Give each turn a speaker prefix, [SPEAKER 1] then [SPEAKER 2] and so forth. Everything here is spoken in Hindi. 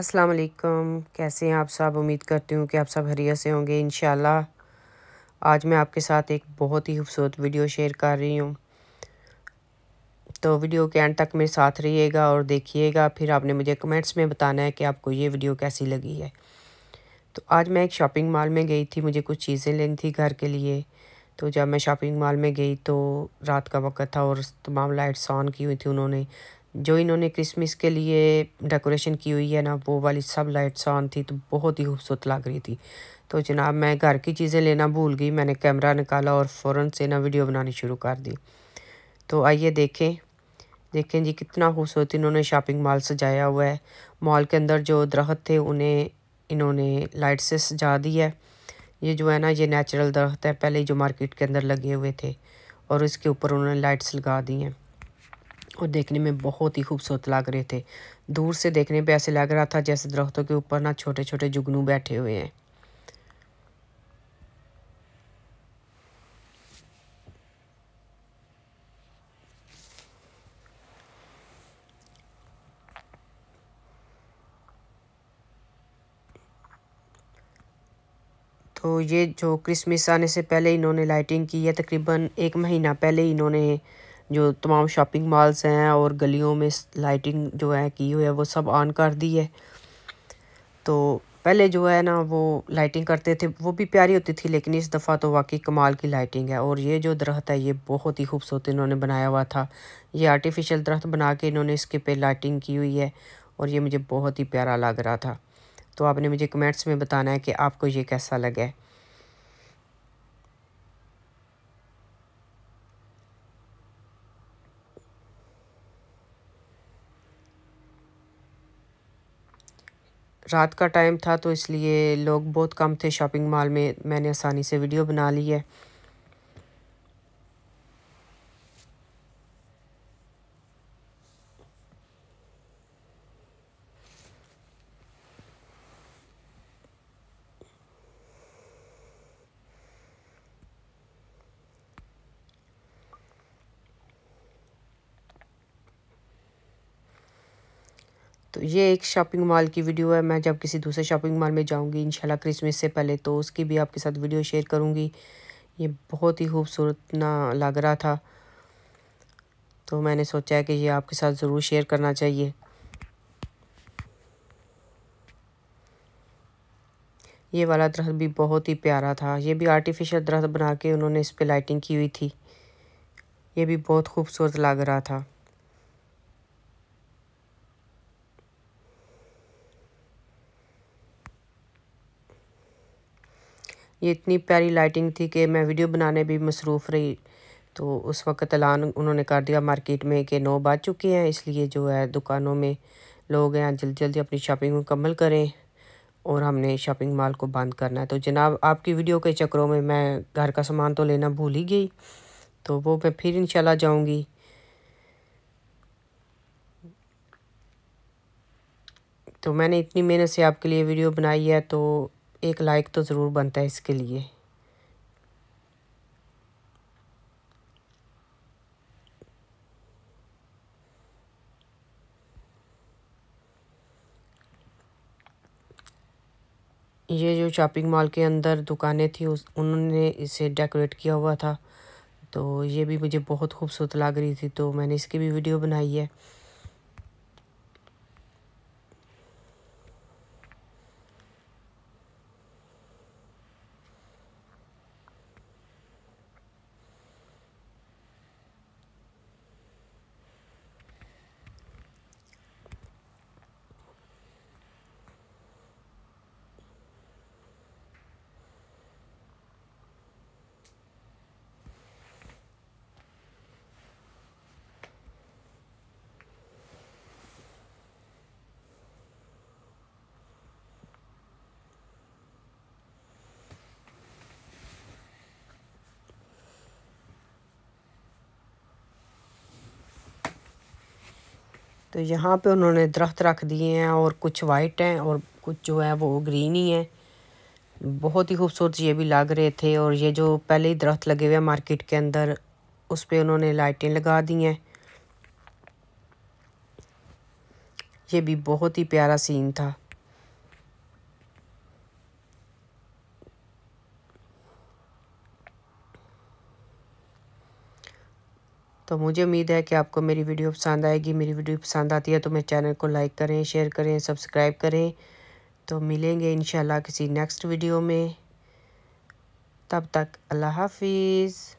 [SPEAKER 1] अस्सलाम वालेकुम कैसे हैं आप सब उम्मीद करती हूँ कि आप सब हरिया से होंगे इन आज मैं आपके साथ एक बहुत ही खूबसूरत वीडियो शेयर कर रही हूँ तो वीडियो के एंड तक मेरे साथ रहिएगा और देखिएगा फिर आपने मुझे कमेंट्स में बताना है कि आपको ये वीडियो कैसी लगी है तो आज मैं एक शॉपिंग मॉल में गई थी मुझे कुछ चीज़ें लेनी थी घर के लिए तो जब मैं शॉपिंग मॉल में गई तो रात का वक्त था और तमाम लाइट्स ऑन की हुई थी उन्होंने जो इन्होंने क्रिसमस के लिए डेकोरेशन की हुई है ना वो वाली सब लाइट्स ऑन थी तो बहुत ही खूबसूरत लग रही थी तो जनाब मैं घर की चीज़ें लेना भूल गई मैंने कैमरा निकाला और फ़ौर से ना वीडियो बनानी शुरू कर दी तो आइए देखें देखें जी कितना खूबसूरत इन्होंने शॉपिंग मॉल सजाया हुआ है मॉल के अंदर जो दरख्त थे उन्हें इन्होंने लाइट से सजा दी है ये जो है ना ये नेचुरल दरख्त है पहले जो मार्केट के अंदर लगे हुए थे और इसके ऊपर उन्होंने लाइट्स लगा दी हैं और देखने में बहुत ही खूबसूरत लग रहे थे दूर से देखने पे ऐसे लग रहा था जैसे दरख्तों के ऊपर ना छोटे छोटे जुगनू बैठे हुए हैं तो ये जो क्रिसमस आने से पहले इन्होंने लाइटिंग की है तकरीबन एक महीना पहले इन्होंने जो तमाम शॉपिंग मॉल्स हैं और गलियों में लाइटिंग जो है की हुई है वो सब ऑन कर दी है तो पहले जो है ना वो लाइटिंग करते थे वो भी प्यारी होती थी लेकिन इस दफ़ा तो वाकई कमाल की लाइटिंग है और ये जो दरख्त है ये बहुत ही खूबसूरत इन्होंने बनाया हुआ था ये आर्टिफिशियल दरख्त बना के इन्होंने इसके पे लाइटिंग की हुई है और ये मुझे बहुत ही प्यारा लग रहा था तो आपने मुझे कमेंट्स में बताना है कि आपको ये कैसा लगा है रात का टाइम था तो इसलिए लोग बहुत कम थे शॉपिंग मॉल में मैंने आसानी से वीडियो बना ली है तो ये एक शॉपिंग मॉल की वीडियो है मैं जब किसी दूसरे शॉपिंग मॉल में जाऊंगी इंशाल्लाह क्रिसमस से पहले तो उसकी भी आपके साथ वीडियो शेयर करूंगी ये बहुत ही खूबसूरत ना लग रहा था तो मैंने सोचा है कि ये आपके साथ ज़रूर शेयर करना चाहिए ये वाला दरख्त भी बहुत ही प्यारा था ये भी आर्टिफिशियल दरख्त बना के उन्होंने इस पर लाइटिंग की हुई थी ये भी बहुत खूबसूरत लग रहा था ये इतनी प्यारी लाइटिंग थी कि मैं वीडियो बनाने भी मसरूफ़ रही तो उस वक्त ऐलान उन्होंने कर दिया मार्केट में कि नौ बज चुके हैं इसलिए जो है दुकानों में लोग हैं जल्दी जल्दी अपनी शॉपिंग मुकम्मल करें और हमने शॉपिंग मॉल को बंद करना है तो जनाब आपकी वीडियो के चक्करों में मैं घर का सामान तो लेना भूल ही गई तो वो मैं फिर इंशाल्लाह जाऊंगी तो मैंने इतनी मेहनत से आपके लिए वीडियो बनाई है तो एक लाइक तो ज़रूर बनता है इसके लिए ये जो शॉपिंग मॉल के अंदर दुकानें थी उस उन्होंने इसे डेकोरेट किया हुआ था तो ये भी मुझे बहुत खूबसूरत लग रही थी तो मैंने इसकी भी वीडियो बनाई है तो यहाँ पे उन्होंने दरख्त रख दिए हैं और कुछ वाइट हैं और कुछ जो है वो ग्रीन ही है बहुत ही खूबसूरत ये भी लग रहे थे और ये जो पहले ही दरख्त लगे हुए हैं मार्केट के अंदर उस पर उन्होंने लाइटें लगा दी हैं ये भी बहुत ही प्यारा सीन था तो मुझे उम्मीद है कि आपको मेरी वीडियो पसंद आएगी मेरी वीडियो पसंद आती है तो मेरे चैनल को लाइक करें शेयर करें सब्सक्राइब करें तो मिलेंगे इन किसी नेक्स्ट वीडियो में तब तक अल्लाह हाफिज़